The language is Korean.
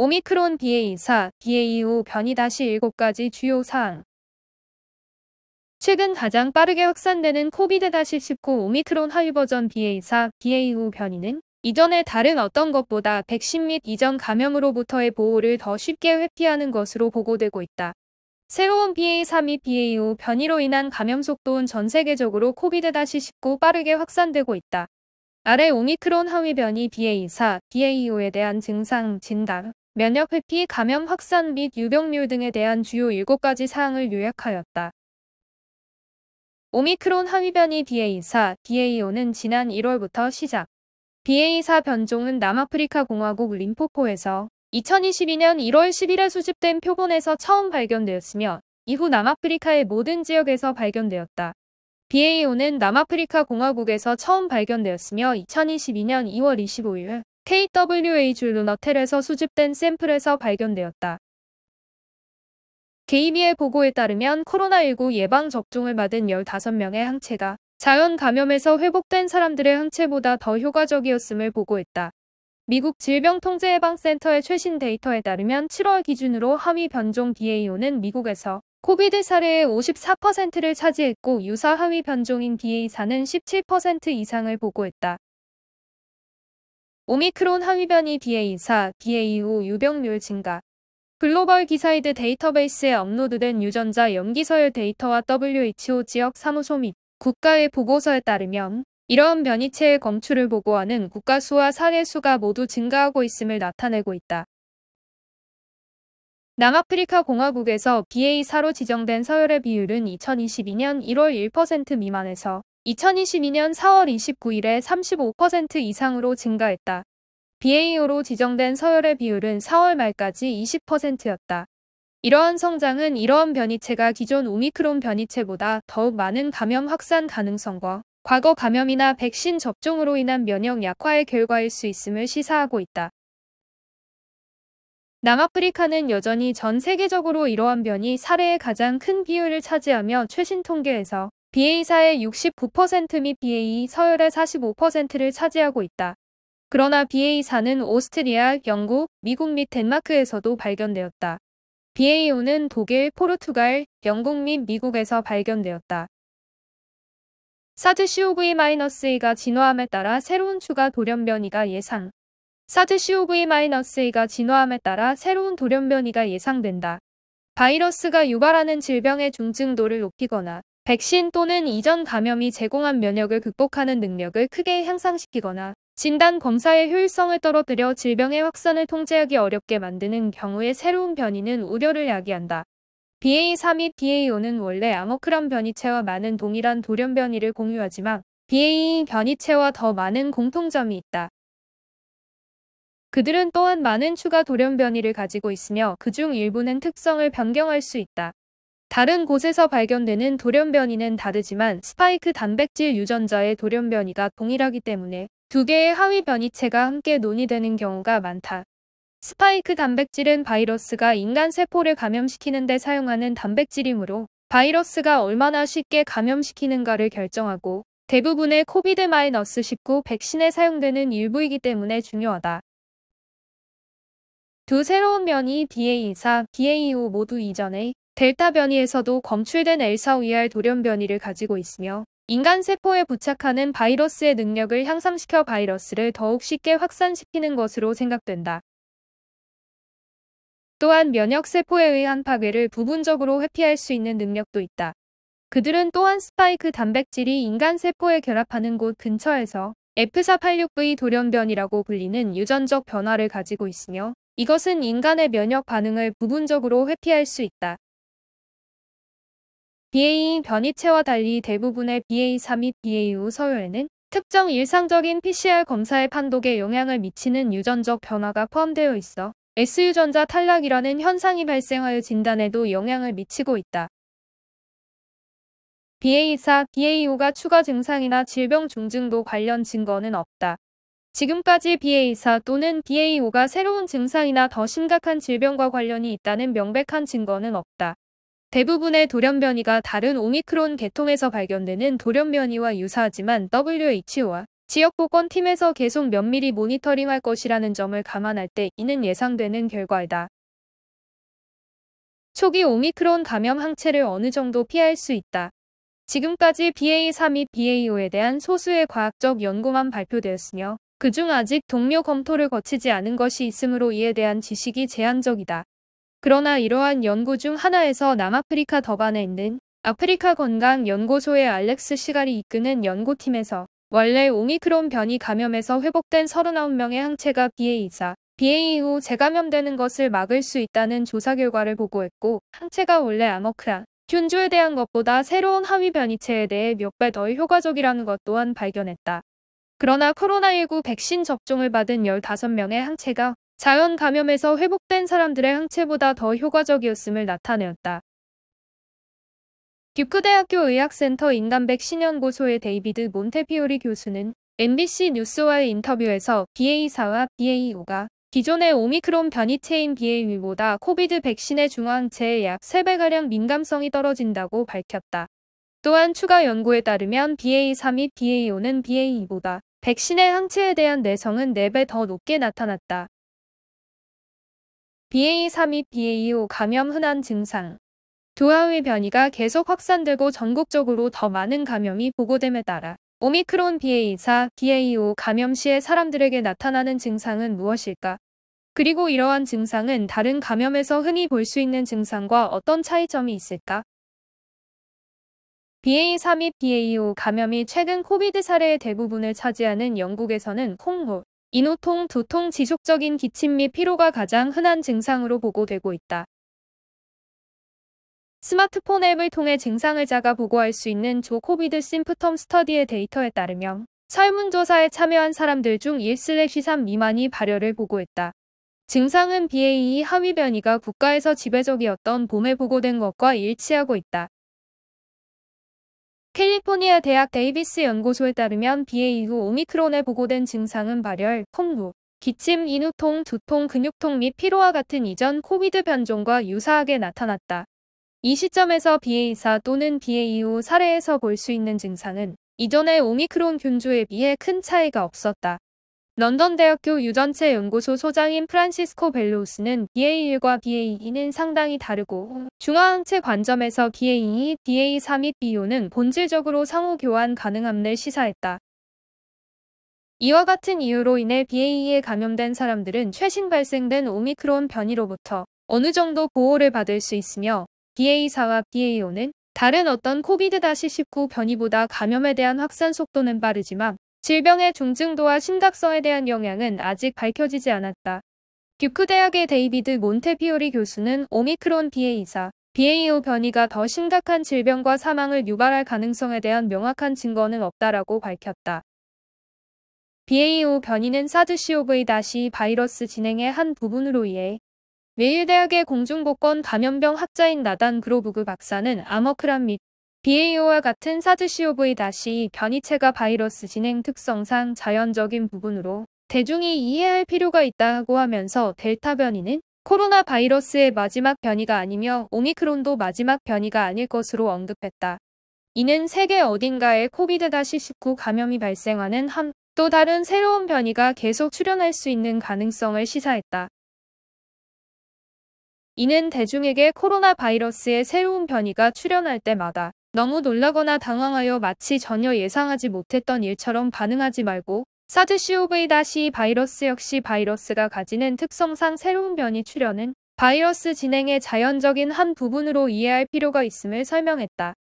오미크론 BA4, BA5 변이 다시 7가지 주요 사항. 최근 가장 빠르게 확산되는 코비드-19 오미크론 하위 버전 BA4, BA5 변이는 이전의 다른 어떤 것보다 백신 및 이전 감염으로부터의 보호를 더 쉽게 회피하는 것으로 보고되고 있다. 새로운 BA3 및 BA5 변이로 인한 감염 속도는 전 세계적으로 코비드-19 빠르게 확산되고 있다. 아래 오미크론 하위 변이 BA4, BA5에 대한 증상, 진단, 면역 회피, 감염 확산 및 유병률 등에 대한 주요 7가지 사항을 요약하였다. 오미크론 하위변이 BA4, BA5는 지난 1월부터 시작. BA4 변종은 남아프리카 공화국 림포포에서 2022년 1월 10일에 수집된 표본에서 처음 발견되었으며 이후 남아프리카의 모든 지역에서 발견되었다. BA5는 남아프리카 공화국에서 처음 발견되었으며 2022년 2월 25일 KWA 줄눈너텔에서 수집된 샘플에서 발견되었다. 게이미의 보고에 따르면 코로나19 예방접종을 받은 15명의 항체가 자연 감염에서 회복된 사람들의 항체보다 더 효과적이었음을 보고했다. 미국 질병통제예방센터의 최신 데이터에 따르면 7월 기준으로 하위 변종 BA.5는 미국에서 코비드 사례의 54%를 차지했고 유사 하위 변종인 BA.4는 17% 이상을 보고했다. 오미크론 항위변이 BA4, BA5 유병률 증가. 글로벌 기사이드 데이터베이스에 업로드된 유전자 염기서열 데이터와 WHO 지역 사무소 및 국가의 보고서에 따르면 이러한 변이체의 검출을 보고하는 국가수와 사례수가 모두 증가하고 있음을 나타내고 있다. 남아프리카 공화국에서 BA4로 지정된 서열의 비율은 2022년 1월 1% 미만에서 2022년 4월 29일에 35% 이상으로 증가했다. BAO로 지정된 서열의 비율은 4월 말까지 20%였다. 이러한 성장은 이러한 변이체가 기존 오미크론 변이체보다 더욱 많은 감염 확산 가능성과 과거 감염이나 백신 접종으로 인한 면역 약화의 결과일 수 있음을 시사하고 있다. 남아프리카는 여전히 전 세계적으로 이러한 변이 사례의 가장 큰 비율을 차지하며 최신 통계에서 BA사의 69%및 BA 서열의 45%를 차지하고 있다. 그러나 b a 4는 오스트리아, 영국, 미국 및 덴마크에서도 발견되었다. BA5는 독일, 포르투갈, 영국 및 미국에서 발견되었다. 사드 COV-A가 진화함에 따라 새로운 추가 돌연변이가 예상. 사드 COV-A가 진화함에 따라 새로운 돌연변이가 예상된다. 바이러스가 유발하는 질병의 중증도를 높이거나 백신 또는 이전 감염이 제공한 면역을 극복하는 능력을 크게 향상시키거나 진단 검사의 효율성을 떨어뜨려 질병의 확산을 통제하기 어렵게 만드는 경우에 새로운 변이는 우려를 야기한다. BA4 및 BA5는 원래 아모크란 변이체와 많은 동일한 돌연 변이를 공유하지만 BA2 변이체와 더 많은 공통점이 있다. 그들은 또한 많은 추가 돌연 변이를 가지고 있으며 그 중 일부는 특성을 변경할 수 있다. 다른 곳에서 발견되는 돌연변이는 다르지만 스파이크 단백질 유전자의 돌연변이가 동일하기 때문에 두 개의 하위 변이체가 함께 논의되는 경우가 많다. 스파이크 단백질은 바이러스가 인간 세포를 감염시키는 데 사용하는 단백질이므로 바이러스가 얼마나 쉽게 감염시키는가를 결정하고 대부분의 코비드-19 백신에 사용되는 일부이기 때문에 중요하다. 두 새로운 면이 BA4, BA5 모두 이전의 델타 변이에서도 검출된 L4ER 돌연 변이를 가지고 있으며 인간 세포에 부착하는 바이러스의 능력을 향상시켜 바이러스를 더욱 쉽게 확산시키는 것으로 생각된다. 또한 면역세포에 의한 파괴를 부분적으로 회피할 수 있는 능력도 있다. 그들은 또한 스파이크 단백질이 인간 세포에 결합하는 곳 근처에서 F486V 돌연변이라고 불리는 유전적 변화를 가지고 있으며 이것은 인간의 면역 반응을 부분적으로 회피할 수 있다. BA 변이체와 달리 대부분의 BA4 및 BA5 서열에는 특정 일상적인 PCR 검사의 판독에 영향을 미치는 유전적 변화가 포함되어 있어 S유전자 탈락이라는 현상이 발생하여 진단에도 영향을 미치고 있다. BA4, BA5가 추가 증상이나 질병 중증도 관련 증거는 없다. 지금까지 BA4 또는 BA5가 새로운 증상이나 더 심각한 질병과 관련이 있다는 명백한 증거는 없다. 대부분의 돌연변이가 다른 오미크론 계통에서 발견되는 돌연변이와 유사하지만 WHO와 지역보건 팀에서 계속 면밀히 모니터링할 것이라는 점을 감안할 때 이는 예상되는 결과이다. 초기 오미크론 감염 항체를 어느 정도 피할 수 있다. 지금까지 b a 3및 BA5에 대한 소수의 과학적 연구만 발표되었으며 그중 아직 동료 검토를 거치지 않은 것이 있으므로 이에 대한 지식이 제한적이다. 그러나 이러한 연구 중 하나에서 남아프리카 더반에 있는 아프리카 건강 연구소의 알렉스 시갈이 이끄는 연구팀에서 원래 오미크론 변이 감염에서 회복된 39명의 항체가 BA이자 BA 이후 재감염되는 것을 막을 수 있다는 조사 결과를 보고했고 항체가 원래 아머크라 균주에 대한 것보다 새로운 하위 변이체에 대해 몇 배 더 효과적이라는 것 또한 발견했다. 그러나 코로나19 백신 접종을 받은 15명의 항체가 자연 감염에서 회복된 사람들의 항체보다 더 효과적이었음을 나타내었다. 듀크대학교 의학센터 인간백 신현고소의 데이비드 몬테피오리 교수는 MBC 뉴스와의 인터뷰에서 BA4와 BA5가 기존의 오미크론 변이체인 BA1보다 코비드 백신의 중화항체의 약 3배가량 민감성이 떨어진다고 밝혔다. 또한 추가 연구에 따르면 BA3이 BA5는 BA2보다 백신의 항체에 대한 내성은 4배 더 높게 나타났다. b a 3및 BA5 감염 흔한 증상. 두아의 변이가 계속 확산되고 전국적으로 더 많은 감염이 보고됨에 따라 오미크론 BA4, BA5 감염 시에 사람들에게 나타나는 증상은 무엇일까? 그리고 이러한 증상은 다른 감염에서 흔히 볼 수 있는 증상과 어떤 차이점이 있을까? BA3 및 BA5 감염이 최근 코비드 사례의 대부분을 차지하는 영국에서는 콩홀, 인후통, 두통, 지속적인 기침 및 피로가 가장 흔한 증상으로 보고되고 있다. 스마트폰 앱을 통해 증상을 자가 보고할 수 있는 조 코비드 심프텀 스터디의 데이터에 따르면 설문조사에 참여한 사람들 중 1/3 미만이 발열을 보고했다. 증상은 BAE 하위 변이가 국가에서 지배적이었던 봄에 보고된 것과 일치하고 있다. 캘리포니아 대학 데이비스 연구소에 따르면 BA 이후 오미크론에 보고된 증상은 발열, 콧무, 기침, 인후통, 두통, 근육통 및 피로와 같은 이전 코비드 변종과 유사하게 나타났다. 이 시점에서 BA4 또는 BA5 사례에서 볼 수 있는 증상은 이전의 오미크론 균주에 비해 큰 차이가 없었다. 런던대학교 유전체 연구소 소장인 프란시스코 벨로우스는 BA1과 BA2는 상당히 다르고 중화항체 관점에서 BA2, BA3 및 BO는 본질적으로 상호 교환 가능함을 시사했다. 이와 같은 이유로 인해 BA에 감염된 사람들은 최신 발생된 오미크론 변이로부터 어느 정도 보호를 받을 수 있으며 BA4와 BA5는 다른 어떤 코비드-19 변이보다 감염에 대한 확산 속도는 빠르지만 질병의 중증도와 심각성에 대한 영향은 아직 밝혀지지 않았다. 듀크 대학의 데이비드 몬테피오리 교수는 오미크론 BA4, BA5 변이가 더 심각한 질병과 사망을 유발할 가능성에 대한 명확한 증거는 없다라고 밝혔다. BA5 변이는 사드 c o v 바이러스 진행의 한 부분으로 인해 메일대학의 공중보건 감염병 학자인 나단 그로브그 박사는 암호크람 및 BAO와 같은 사드COV-2 변이체가 바이러스 진행 특성상 자연적인 부분으로 대중이 이해할 필요가 있다고 하면서 델타 변이는 코로나 바이러스의 마지막 변이가 아니며 오미크론도 마지막 변이가 아닐 것으로 언급했다. 이는 세계 어딘가에 코비드-19 감염이 발생하는 한 또 다른 새로운 변이가 계속 출현할 수 있는 가능성을 시사했다. 이는 대중에게 코로나 바이러스의 새로운 변이가 출현할 때마다 너무 놀라거나 당황하여 마치 전혀 예상하지 못했던 일처럼 반응하지 말고 사드-CoV-2 바이러스 역시 바이러스가 가지는 특성상 새로운 변이 출현은 바이러스 진행의 자연적인 한 부분으로 이해할 필요가 있음을 설명했다.